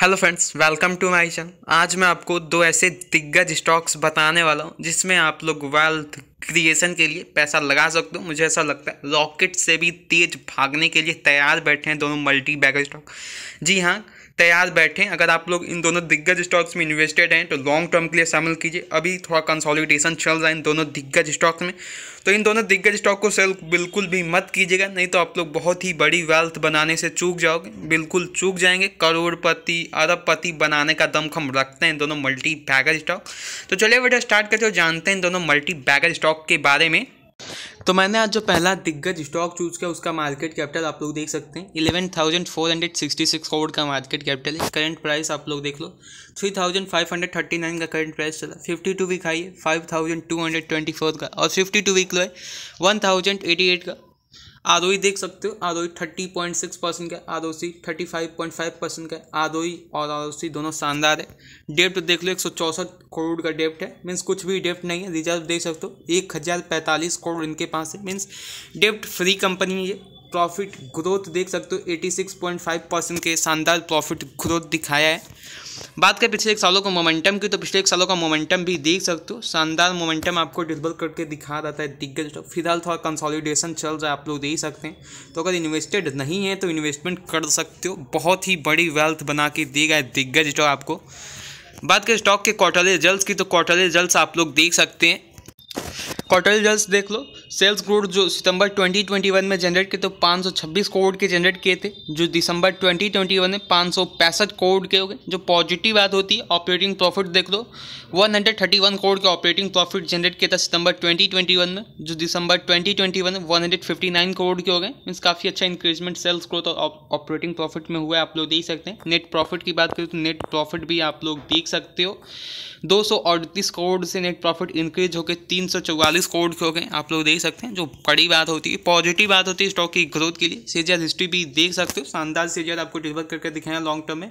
hello friends welcome to my channel आज मैं आपको दो ऐसे दिग्गज स्टॉक्स बताने वाला हूँ जिसमें आप लोग वेल्थ क्रिएशन के लिए पैसा लगा सकते हो मुझे ऐसा लगता है रॉकेट से भी तेज भागने के लिए तैयार बैठे हैं दोनों मल्टी बैगर स्टॉक जी हाँ तैयार बैठें अगर आप लोग इन दोनों दिग्गज स्टॉक्स में इन्वेस्टेड हैं तो लॉन्ग टर्म के लिए शामिल कीजिए अभी थोड़ा कंसोलिडेशन चल रहा है इन दोनों दिग्गज स्टॉक्स में तो इन दोनों दिग्गज स्टॉक को सेल बिल्कुल भी मत कीजिएगा नहीं तो आप लोग बहुत ही बड़ी वेल्थ बनाने से चूक जाओगे बिल्कुल चूक जाएंगे करोड़पति अरबपति बनाने का दमखम रखते हैं दोनों मल्टी बैगर स्टॉक तो चलिए बेटा स्टार्ट करते हो जानते हैं दोनों मल्टी बैगर स्टॉक के बारे में तो मैंने आज जो पहला दिग्गज स्टॉक चूज किया उसका मार्केट कैपिटल आप लोग देख सकते हैं eleven thousand four hundred sixty six crore का मार्केट कैपिटल है करंट प्राइस आप लोग देख लो three thousand five hundred thirty nine का करंट प्राइस चला फिफ्टी टू वीक हाई है five thousand two hundred twenty four का और फिफ्टी टू वीक लो है वन थाउजेंड एटी एट का आदोई देख सकते हो आदोई थर्टी पॉइंट सिक्स परसेंट का आदोसी thirty five point five percent का आदोई और आदोसी दोनों शानदार है डेप्ट देख लो एक सौ चौसठ करोड़ का डेप्ट है मीन्स कुछ भी डेप्ट नहीं है रिजर्व देख सकते हो एक हज़ार पैंतालीस करोड़ इनके पास है मीन्स डेप्ट फ्री कंपनी है प्रॉफिट ग्रोथ देख सकते हो eighty six point five percent के शानदार प्रॉफिट ग्रोथ दिखाया है बात करें पिछले एक सालों का मोमेंटम की तो पिछले एक सालों का मोमेंटम भी देख सकते हो शानदार मोमेंटम आपको डिस्बल करके दिखा रहता है दिग्गज तो फिलहाल थोड़ा कंसोलिडेशन चल रहा है आप लोग दे ही सकते हैं तो अगर इन्वेस्टेड नहीं है तो इन्वेस्टमेंट कर सकते हो बहुत ही बड़ी वेल्थ बना के देगा गए दिग्गज स्टॉक तो आपको बात करें स्टॉक के क्वार्टरली रिजल्ट की तो क्वार्टरली रिजल्ट आप लोग देख सकते हैं क्वार्टरली रिजल्ट देख लो सेल्स ग्रोथ जो सितंबर 2021 में जनरेट किए तो 526 करोड़ के जनरेट किए थे जो दिसंबर 2021 में पाँच करोड़ के हो गए जो पॉजिटिव बात होती है ऑपरेटिंग प्रॉफिट देख लो 131 करोड़ के ऑपरेटिंग प्रॉफिट जनरेट किया था सितंबर 2021 में जो दिसंबर 2021 में 159 करोड़ के हो गए मीन्स काफ़ी अच्छा इंक्रीजमेंट सेल्स ग्रोथ और ऑपरेटिंग प्रॉफिट में हुआ है आप लोग देख सकते हैं नेट प्रॉफिट की बात करें तो नेट प्रॉफिट भी आप लोग देख सकते हो दो करोड़ से नेट प्रॉफिट इंक्रीज होकर तीन करोड़ के हो गए आप लोग देख सकते हैं जो बड़ी बात होती है पॉजिटिव बात होती है स्टॉक की ग्रोथ के लिए सीजियर हिस्ट्री भी देख सकते हो शानदार सीजियर आपको डिलीवर करके दिखाया लॉन्ग टर्म में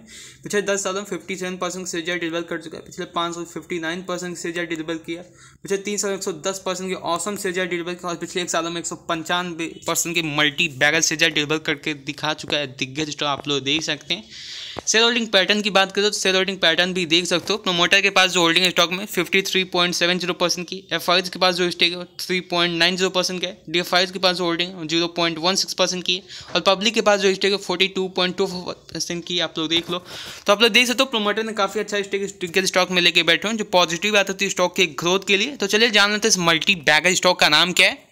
पिछले दस सालों में fifty seven percent CAGR deliver कर चुका है पिछले पाँच सौ fifty nine percent CAGR deliver किया पिछले तीन सालों में एक सौ दस परसेंट के ऑसम सीजियर डिलीवर किया और पिछले एक सालों में एक सौ पंचानवे परसेंट के मल्टी बैगल सीजियर डिलीवर करके दिखा चुका है दिग्गज स्टॉक आप लोग देख सकते हैं सेल होल्डिंग पैटर्न की बात करें तो सेल होल्डिंग पैटर्न भी देख सकते हो प्रोमोटर के पास जो होल्डिंग स्टॉक में fifty three point seven zero percent की एफ के पास जो स्टेक है three point nine zero percent का डी एफ के पास जो holding zero point one six percent की है और पब्लिक के पास जो स्टेक है forty two point two percent की आप लोग देख लो तो आप लोग देख सकते हो प्रोमोटर ने काफ़ी अच्छा स्टेक स्टॉक में लेके बैठे हो जो पॉजिटिव आता है स्टॉक की ग्रोथ के लिए तो चलिए जान लेते हैं इस मल्टी बैगर स्टॉक का नाम क्या है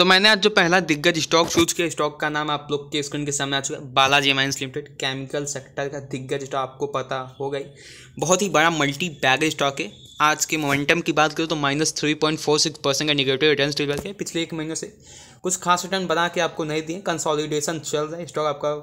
तो मैंने आज जो पहला दिग्गज स्टॉक चूज किया स्टॉक का नाम आप लोग के स्क्रीन के सामने आ चुका है Balaji amines limited chemical sector का दिग्गज स्टॉक आपको पता हो गई बहुत ही बड़ा मल्टी बैग स्टॉक है आज के मोमेंटम की बात करूँ तो minus three point four six percent का निगेटिव रिटर्न डिलीवर किया पिछले एक महीने से कुछ खास रिटर्न बना के आपको नहीं दिए कंसॉलिडेशन चल रहा है स्टॉक आपका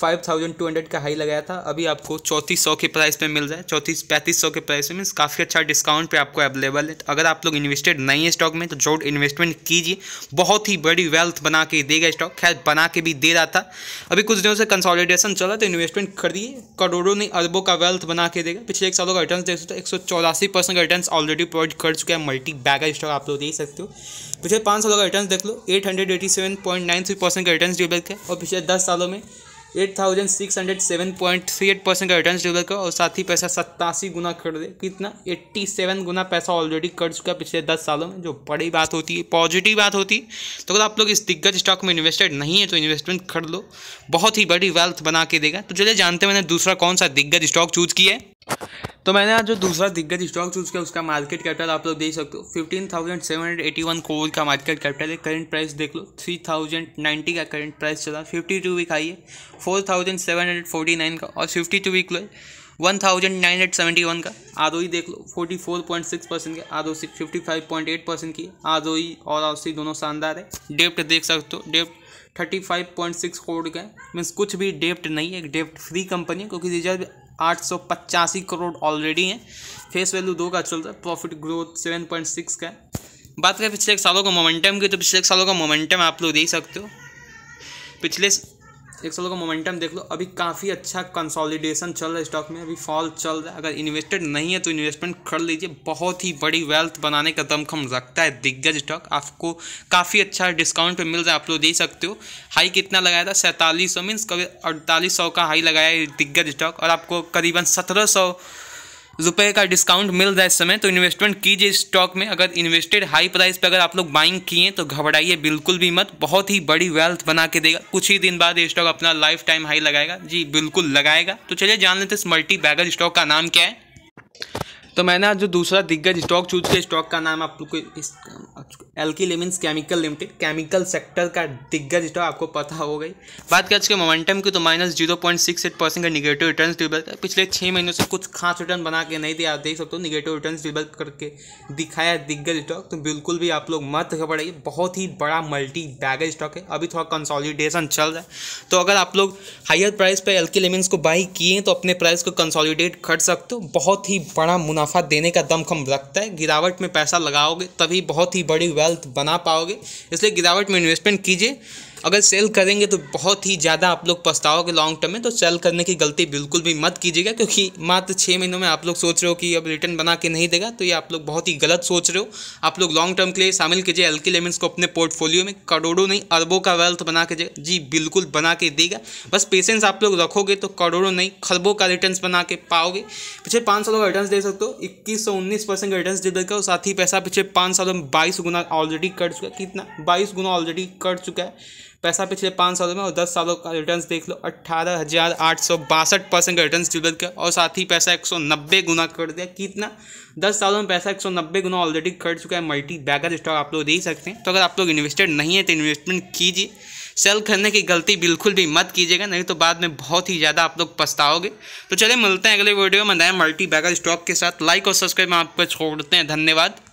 फाइव थाउजेंड टू हंड्रेड का हाई लगाया था अभी आपको चौंतीस सौ के प्राइस पे मिल जाए चौंतीस पैंतीस सौ के प्राइस में काफ़ी अच्छा डिस्काउंट पे आपको अवेलेबल है तो अगर आप लोग इन्वेस्टेड नहीं है स्टॉक में तो जोड़ इन्वेस्टमेंट कीजिए बहुत ही बड़ी वेल्थ बना के देगा स्टॉक खैर बना के भी दे रहा था अभी कुछ दिनों से कंसॉलिडेशन चला तो इन्वेस्टमेंट करिए करोड़ों ने अरबों का वेल्थ बना के देगा पिछले एक सालों का रिटर्न देख सकते हो एक सौ चौरासी परसेंट का रिटर्न ऑलरेडी प्रोवाइड कर चुका है मल्टी बैगर स्टॉक आप लोग देख सकते हो पिछले पाँच सालों का रिटर्न देख लो eight hundred eighty seven point nine three percent का रिटर्न डिबेक है और पिछले दस सालों में eight thousand six hundred seven point three eight percent का रिटर्न डिलीवर करो और साथ ही पैसा सत्तासी गुना कर दे कितना एट्टी सेवन गुना पैसा ऑलरेडी कर चुका है पिछले दस सालों में जो बड़ी बात होती है पॉजिटिव बात होती है तो अगर आप लोग इस दिग्गज स्टॉक में इन्वेस्टेड नहीं है तो इन्वेस्टमेंट कर लो बहुत ही बड़ी वेल्थ बना के देगा तो चलिए जानते हैं मैंने दूसरा कौन सा दिग्गज स्टॉक चूज किया है तो मैंने आज जो दूसरा दिग्गज स्टॉक चूज किया उसका मार्केट कैपिटल आप लोग देख सकते हो fifteen thousand seven hundred eighty one कोल का मार्केट कैपिटल है करंट प्राइस देख लो थ्री थाउजेंड नाइन्टी का करंट प्राइस चला फिफ्टी टू वीक आई है four thousand seven hundred forty nine का और फिफ्टी टू वीक लो है one thousand nine hundred seventy one का आदो ही e देख लो forty four point six percent का R O C fifty five point eight percent की आर ओई e और आर दोनों शानदार है डेप्ट देख सकते हो डेप्ट thirty five point six crore का है मीन्स कुछ भी डेप्ट नहीं है एक डेप्ट फ्री कंपनी है क्योंकि रिजर्व आठ सौ पचासी करोड़ ऑलरेडी हैं फेस वैल्यू दो का चल रहा है profit growth seven point six का है बात करें पिछले एक सालों का मोमेंटम की तो पिछले एक सालों का मोमेंटम आप लोग देख सकते हो पिछले एक साल का मोमेंटम देख लो अभी काफ़ी अच्छा कंसोलिडेशन चल रहा है स्टॉक में अभी फॉल चल रहा है अगर इन्वेस्टेड नहीं है तो इन्वेस्टमेंट कर लीजिए बहुत ही बड़ी वेल्थ बनाने का दमखम रखता है दिग्गज स्टॉक आपको काफ़ी अच्छा डिस्काउंट पे मिल रहा है आप लोग दे सकते हो हाई कितना लगाया था सैंतालीस सौ मीन्स कभी अड़तालीस सौ का हाई लगाया दिग्गज स्टॉक और आपको करीबन सत्रह सौ रुपये का डिस्काउंट मिल रहा है इस समय तो इन्वेस्टमेंट कीजिए स्टॉक में अगर इन्वेस्टेड हाई प्राइस पे अगर आप लोग बाइंग किए तो घबराइए बिल्कुल भी मत बहुत ही बड़ी वेल्थ बना के देगा कुछ ही दिन बाद ये स्टॉक अपना लाइफ टाइम हाई लगाएगा जी बिल्कुल लगाएगा तो चलिए जान लेते इस मल्टी बैगर स्टॉक का नाम क्या है तो मैंने आज जो दूसरा दिग्गज स्टॉक चूज किया स्टॉक का नाम आप लोग को की लेमिन्स केमिकल लिमिटेड केमिकल सेक्टर का दिग्गज स्टॉक आपको पता हो गई बात करें इसके मोमेंटम की तो minus zero point six eight percent का निगेटिव रिटर्न डिवेल्प पिछले छः महीनों से कुछ खास रिटर्न बना के नहीं दिया देख सकते हो निगेटिव रिटर्न डिवेल्प करके दिखाया दिग्गज स्टॉक तो बिल्कुल भी आप लोग मत घबराइए बहुत ही बड़ा मल्टी बैगेज स्टॉक है अभी थोड़ा कंसॉलिडेशन चल रहा है तो अगर आप लोग हाइयर प्राइस पर एल की लिमिन्स को बाई किए तो अपने प्राइस को कंसॉलिडेट कर सकते हो बहुत ही बड़ा मुनाफा मुनाफा देने का दमखम रखता है गिरावट में पैसा लगाओगे तभी बहुत ही बड़ी वेल्थ बना पाओगे इसलिए गिरावट में इन्वेस्टमेंट कीजिए अगर सेल करेंगे तो बहुत ही ज़्यादा आप लोग पछताओगे लॉन्ग टर्म में तो सेल करने की गलती बिल्कुल भी मत कीजिएगा क्योंकि मात्र छः महीनों में आप लोग सोच रहे हो कि अब रिटर्न बना के नहीं देगा तो ये आप लोग बहुत ही गलत सोच रहे हो आप लोग लॉन्ग टर्म के लिए शामिल कीजिए एल के को अपने पोर्टफोलियो में करोड़ों नहीं अरबों का वेल्थ बना के जी बिल्कुल बना के देगा बस पेशेंस आप लोग रखोगे तो करोड़ों नहीं खरबों का रिटर्न बना के पाओगे पिछले पाँच सालों का रिटर्न दे सकते हो इक्कीस सौ उन्नीस परसेंट का रिटर्न दे देगा और साथ ही पैसा पिछले पाँच सालों में बाईस गुना ऑलरेडी कट चुका है कितना बाईस गुना ऑलरेडी कट चुका है पैसा पिछले पाँच सालों में और दस सालों का रिटर्न देख लो अट्ठारह हज़ार आठ सौ बासठ परसेंट का रिटर्न डिलीवर का और साथ ही पैसा एक सौ नब्बे गुना कर दिया कितना दस सालों में पैसा एक सौ नब्बे गुना ऑलरेडी कर चुका है मल्टी बैगर स्टॉक आप लोग दे सकते हैं तो अगर आप लोग इन्वेस्टेड नहीं है तो इन्वेस्टमेंट कीजिए सेल करने की गलती बिल्कुल भी मत कीजिएगा नहीं तो बाद में बहुत ही ज़्यादा आप लोग पछताओगे तो चलिए मिलते हैं अगले वीडियो में नए मल्टी बैगर स्टॉक के साथ लाइक और सब्सक्राइब आप पर छोड़ते हैं धन्यवाद